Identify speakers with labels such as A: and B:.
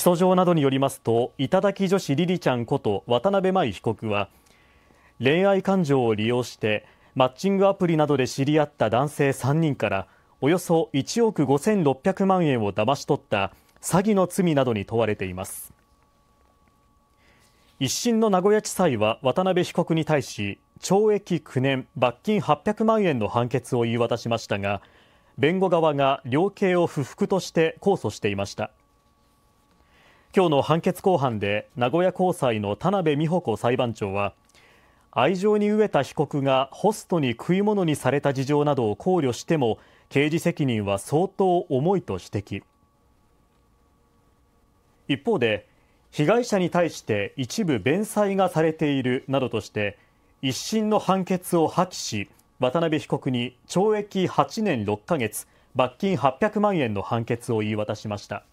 A: 起訴状などによりますと頂き女子りりちゃんこと渡辺舞衣被告は恋愛感情を利用してマッチングアプリなどで知り合った男性3人からおよそ1億5600万円を騙し取った詐欺の罪などに問われています一審の名古屋地裁は渡辺被告に対し懲役9年罰金800万円の判決を言い渡しましたが弁護側が量刑を不服として控訴していました今日の判決公判で名古屋高裁の田辺美穂子裁判長は愛情に飢えた被告がホストに食い物にされた事情などを考慮しても刑事責任は相当重いと指摘一方で被害者に対して一部弁済がされているなどとして一審の判決を破棄し渡辺被告に懲役8年6ヶ月罰金800万円の判決を言い渡しました。